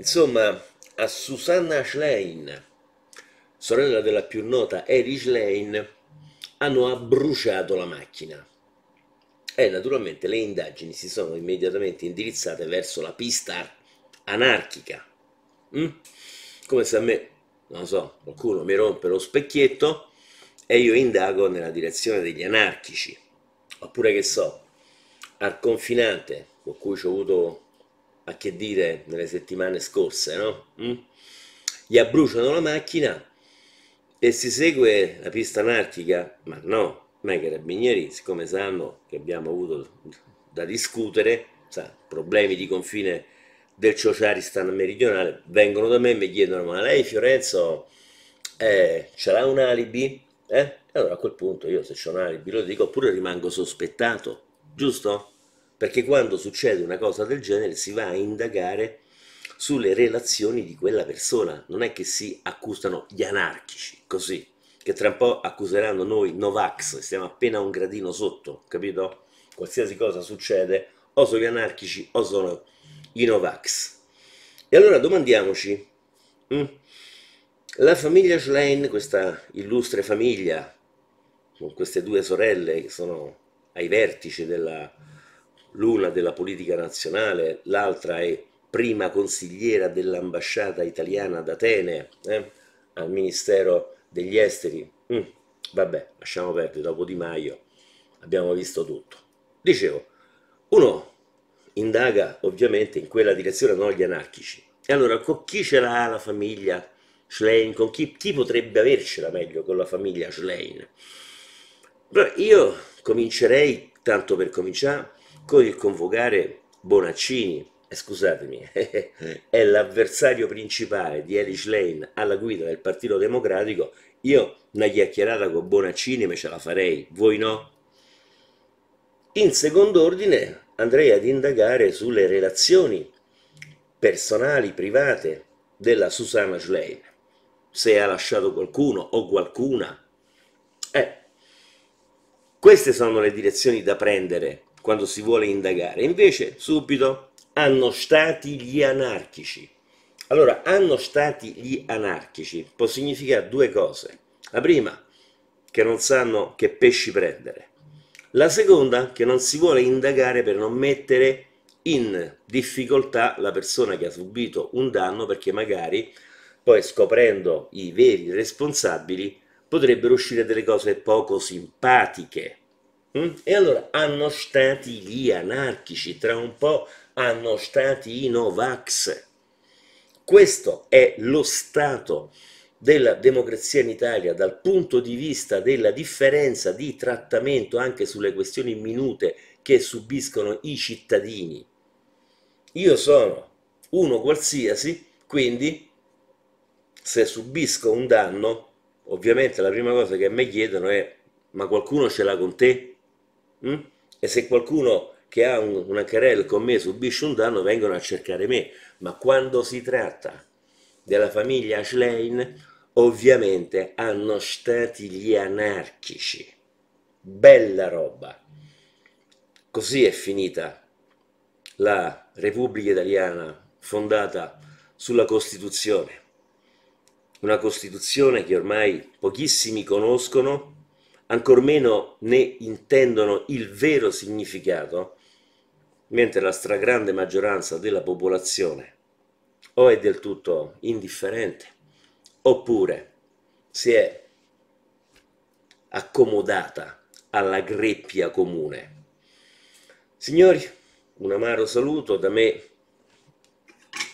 Insomma, a Susanna Schlein, sorella della più nota Erich Schlein, hanno abbruciato la macchina. E naturalmente le indagini si sono immediatamente indirizzate verso la pista anarchica. Mm? Come se a me, non so, qualcuno mi rompe lo specchietto e io indago nella direzione degli anarchici. Oppure che so, al confinante con cui ho avuto a che dire nelle settimane scorse, no? Mm? Gli abbruciano la macchina e si segue la pista anarchica? Ma no, ma i carabinieri, siccome sanno che abbiamo avuto da discutere, sa, problemi di confine del Ciociaristan meridionale, vengono da me e mi chiedono ma lei Fiorenzo eh, ce l'ha un alibi? Eh? E allora a quel punto io se c'è un alibi lo dico oppure rimango sospettato, giusto? perché quando succede una cosa del genere si va a indagare sulle relazioni di quella persona, non è che si accusano gli anarchici, così, che tra un po' accuseranno noi Novax, siamo appena un gradino sotto, capito? Qualsiasi cosa succede, o sono gli anarchici o sono i Novax. E allora domandiamoci, mh, mm, la famiglia Schlein, questa illustre famiglia, con queste due sorelle che sono ai vertici della l'una della politica nazionale, l'altra è prima consigliera dell'ambasciata italiana ad Atene, eh? al Ministero degli Esteri. Mm, vabbè, lasciamo perdere, dopo Di Maio abbiamo visto tutto. Dicevo, uno indaga ovviamente in quella direzione, non gli anarchici. E allora con chi ce l'ha la famiglia Schlein? Con chi, chi potrebbe avercela meglio con la famiglia Schlein? Allora, io comincerei, tanto per cominciare, con il convocare Bonaccini, eh, scusatemi, è l'avversario principale di Erich Lane alla guida del Partito Democratico, io una chiacchierata con Bonaccini me ce la farei, voi no? In secondo ordine andrei ad indagare sulle relazioni personali, private della Susanna Schlein, se ha lasciato qualcuno o qualcuna. Eh, queste sono le direzioni da prendere quando si vuole indagare. Invece, subito, hanno stati gli anarchici. Allora, hanno stati gli anarchici può significare due cose. La prima, che non sanno che pesci prendere. La seconda, che non si vuole indagare per non mettere in difficoltà la persona che ha subito un danno perché magari poi scoprendo i veri responsabili potrebbero uscire delle cose poco simpatiche Mm? E allora hanno stati gli anarchici, tra un po' hanno stati i Novax. Questo è lo stato della democrazia in Italia dal punto di vista della differenza di trattamento anche sulle questioni minute che subiscono i cittadini. Io sono uno qualsiasi, quindi se subisco un danno, ovviamente la prima cosa che mi chiedono è ma qualcuno ce l'ha con te? mh? Mm? e se qualcuno che ha un, una querela con me subisce un danno vengono a cercare me, ma quando si tratta della famiglia Schlein, ovviamente hanno stati gli anarchici. Bella roba. Così è finita la Repubblica Italiana fondata sulla Costituzione. Una Costituzione che ormai pochissimi conoscono ancor meno ne intendono il vero significato, mentre la stragrande maggioranza della popolazione o è del tutto indifferente, oppure si è accomodata alla greppia comune. Signori, un amaro saluto da me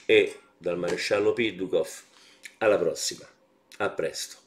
e dal maresciallo Pidukov. Alla prossima, a presto.